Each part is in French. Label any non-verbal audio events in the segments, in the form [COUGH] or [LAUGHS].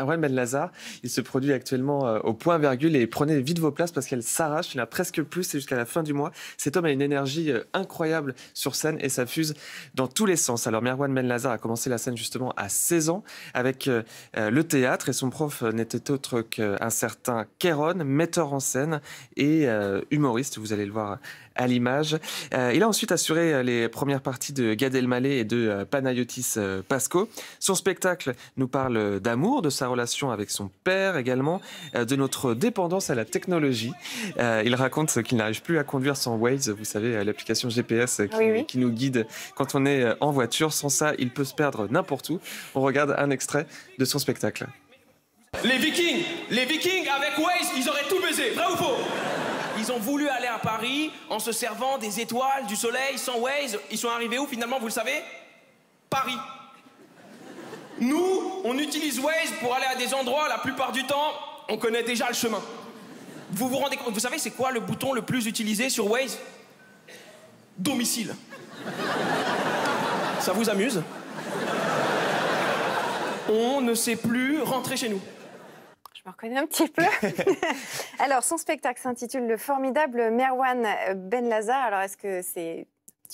Erwan melazar, il se produit actuellement euh, au point virgule et prenez vite vos places parce qu'elle s'arrache, il en a presque plus c'est jusqu'à la fin du mois. Cet homme a une énergie euh, incroyable sur scène et ça fuse dans tous les sens. Alors Merwan lazar a commencé la scène justement à 16 ans avec euh, le théâtre et son prof n'était autre qu'un certain Kéron, metteur en scène et humoriste, vous allez le voir à l'image. il a ensuite assuré les premières parties de Gad Elmaleh et de Panayotis Pasco. Son spectacle nous parle d'amour, de sa sa relation avec son père également, euh, de notre dépendance à la technologie. Euh, il raconte qu'il n'arrive plus à conduire sans Waze, vous savez, euh, l'application GPS qui, nous guide quand on est en voiture. Sans ça, il peut se perdre n'importe où. On regarde un extrait de son spectacle. Les Vikings, les Vikings avec Waze, ils auraient tout baisé, vrai ou faux ils ont voulu aller à Paris en se servant des étoiles, du soleil, sans Waze. Ils sont arrivés où finalement, vous le savez Paris. Nous, on utilise Waze pour aller à des endroits, la plupart du temps, on connaît déjà le chemin. Vous vous rendez compte Vous savez, c'est quoi le bouton le plus utilisé sur Waze Domicile. Ça vous amuse On ne sait plus rentrer chez nous. Je me reconnais un petit peu. [LAUGHS] Alors, son spectacle s'intitule Le formidable Merwan Ben Lazar. Alors, est-ce que c'est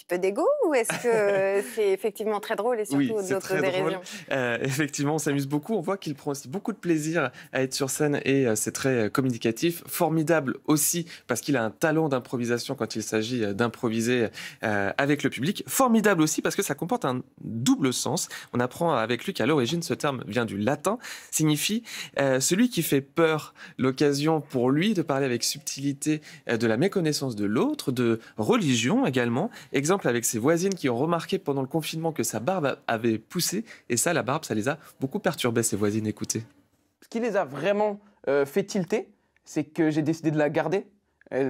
peu d'ego ou est-ce que [LAUGHS] c'est effectivement très drôle et surtout oui, d'autodérision euh, Effectivement, on s'amuse beaucoup. On voit qu'il prend aussi beaucoup de plaisir à être sur scène et euh, c'est très euh, communicatif. Formidable aussi parce qu'il a un talent d'improvisation quand il s'agit d'improviser avec le public. Formidable aussi parce que ça comporte un double sens. On apprend avec lui qu'à l'origine, ce terme vient du latin, signifie celui qui fait peur. L'occasion pour lui de parler avec subtilité de la méconnaissance de l'autre, de religion également exemple avec ses voisines qui ont remarqué pendant le confinement que sa barbe avait poussé. Et ça, la barbe, ça les a beaucoup perturbées, ses voisines. Écoutez. Ce qui les a vraiment euh, fait tilter, c'est que j'ai décidé de la garder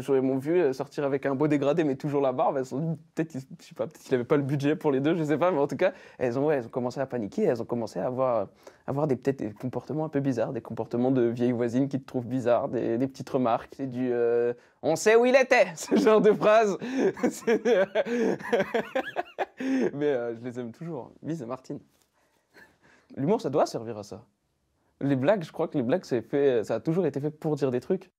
j'aurais mon vieux sortir avec un beau dégradé, mais toujours la barbe. Elles peut-être, je sais pas, peut-être qu'il n'avait pas le budget pour les deux, je sais pas, mais en tout cas, elles ont, elles ont commencé à paniquer, elles ont commencé à avoir, avoir des, peut-être des comportements un peu bizarres, des comportements de vieilles voisines qui te trouvent bizarre, des, petites remarques. C'est du euh, on sait où il était, [LAUGHS] ce genre de phrase. [LAUGHS] mais euh, je les aime toujours. mise Martine. L'humour, ça doit servir à ça. Les blagues, je crois que les blagues, c'est fait, ça a toujours été fait pour dire des trucs.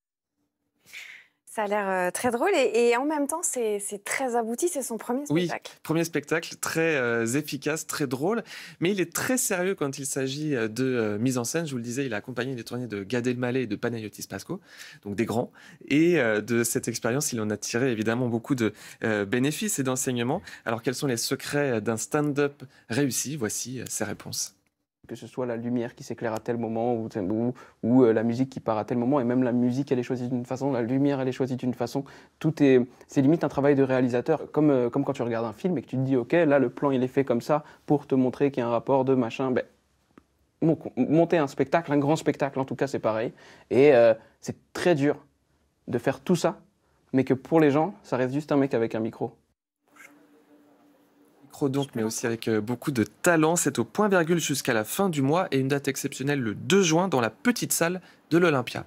Ça a l'air euh, très drôle et, en même temps, c'est très abouti. C'est son premier spectacle. Oui, premier spectacle, très euh, efficace, très drôle. Mais il est très sérieux quand il s'agit euh, de mise en scène. Je vous le disais, il a accompagné des tournées de Gad Elmaleh et de Panayotis Pasco, donc des grands. Et de cette expérience, il en a tiré évidemment beaucoup de bénéfices et d'enseignements. Alors, quels sont les secrets d'un stand-up réussi Voici ses réponses que ce soit la lumière qui s'éclaire à tel moment ou, euh, la musique qui part à tel moment, et même la musique elle est choisie d'une façon, la lumière elle est choisie d'une façon, tout est, c'est limite un travail de réalisateur, comme, euh, quand tu regardes un film et que tu te dis ok là le plan il est fait comme ça pour te montrer qu'il y a un rapport de machin, ben, monter un spectacle, un grand spectacle en tout cas c'est pareil, et euh, c'est très dur de faire tout ça, mais que pour les gens ça reste juste un mec avec un micro donc, mais aussi avec euh, beaucoup de talent. C'est au point virgule jusqu'à la fin du mois et une date exceptionnelle le 2 juin dans la petite salle de l'Olympia.